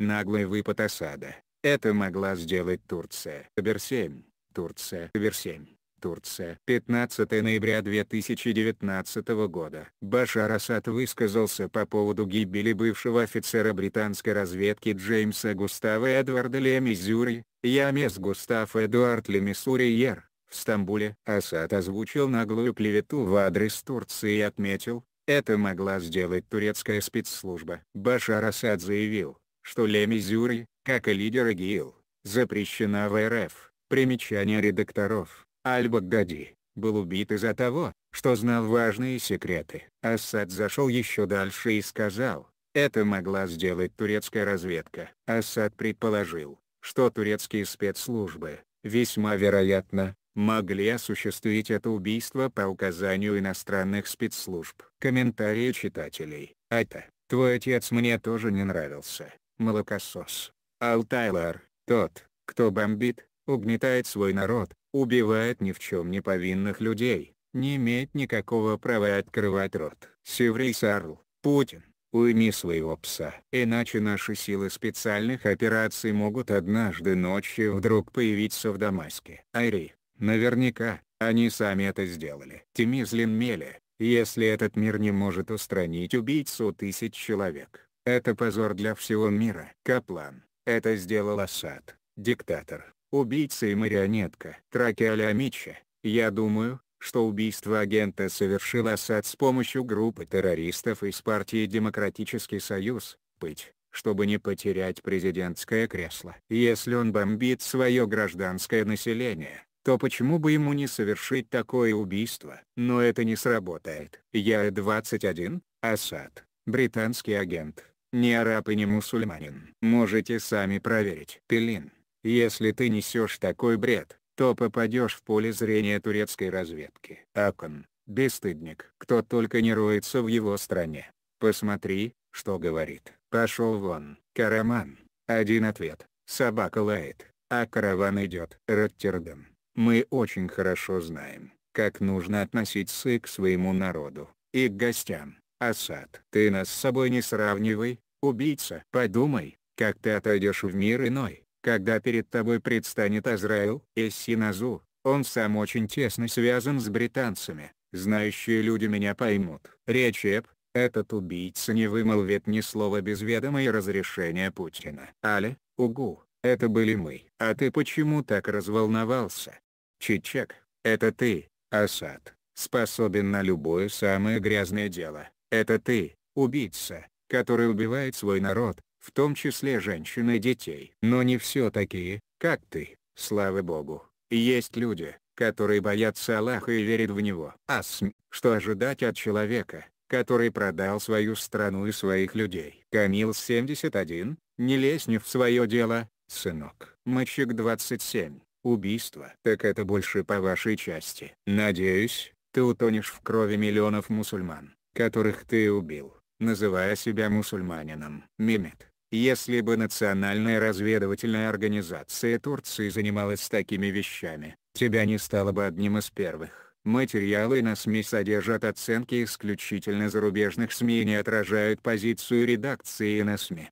Наглый выпад осада. Это могла сделать Турция. Бер-7. Турция. Бер-7. Турция. 15 ноября 2019 года. Башар Асад высказался по поводу гибели бывшего офицера британской разведки Джеймса Густава Эдварда Ле Миссури, Ямес Густав Эдуард Ле Миссуриер, в Стамбуле. Асад озвучил наглую клевету в адрес Турции и отметил, это могла сделать турецкая спецслужба. Башар Асад заявил, что лемезюры, как и лидеры ГИЛ, запрещена в РФ. Примечание редакторов. Аль-Багдади, был убит из-за того, что знал важные секреты. Асад зашел еще дальше и сказал, это могла сделать турецкая разведка. Асад предположил, что турецкие спецслужбы, весьма вероятно, могли осуществить это убийство по указанию иностранных спецслужб. Комментарии читателей. А это, твой отец мне тоже не нравился молокосос. Алтайлар, тот, кто бомбит, угнетает свой народ, убивает ни в чем не повинных людей, не имеет никакого права открывать рот. Севрей Сарл, Путин, уйми своего пса. Иначе наши силы специальных операций могут однажды ночью вдруг появиться в Дамаске. Айри, наверняка, они сами это сделали. Тимизлин Меле, если этот мир не может устранить убийцу тысяч человек, это позор для всего мира. Каплан. Это сделал Асад, диктатор, убийца и марионетка. Траки а Я думаю, что убийство агента совершил Асад с помощью группы террористов из партии «Демократический союз», пыть, чтобы не потерять президентское кресло. Если он бомбит свое гражданское население, то почему бы ему не совершить такое убийство? Но это не сработает. Я 21, Асад, британский агент не араб и не мусульманин. Можете сами проверить. Пелин, если ты несешь такой бред, то попадешь в поле зрения турецкой разведки. Акон, бесстыдник, кто только не роется в его стране. Посмотри, что говорит. Пошел вон. Караман. Один ответ. Собака лает, а караван идет. Роттердам. Мы очень хорошо знаем, как нужно относиться к своему народу, и к гостям. Асад. Ты нас с собой не сравнивай, Убийца! Подумай, как ты отойдешь в мир иной, когда перед тобой предстанет Азраил. Эссиназу, он сам очень тесно связан с британцами, знающие люди меня поймут. Речеп, этот убийца не вымолвит ни слова без ведома и разрешения Путина. Али, Угу, это были мы. А ты почему так разволновался? Чичек, это ты, Асад, способен на любое самое грязное дело. Это ты, убийца, который убивает свой народ, в том числе женщин и детей. Но не все такие, как ты, слава богу. Есть люди, которые боятся Аллаха и верят в Него. Асм, что ожидать от человека, который продал свою страну и своих людей. Камил 71, не лезь не в свое дело, сынок. Мальчик 27, убийство. Так это больше по вашей части. Надеюсь, ты утонешь в крови миллионов мусульман, которых ты убил называя себя мусульманином. мимет. Если бы национальная разведывательная организация Турции занималась такими вещами, тебя не стало бы одним из первых. Материалы на СМИ содержат оценки исключительно зарубежных СМИ и не отражают позицию редакции на СМИ.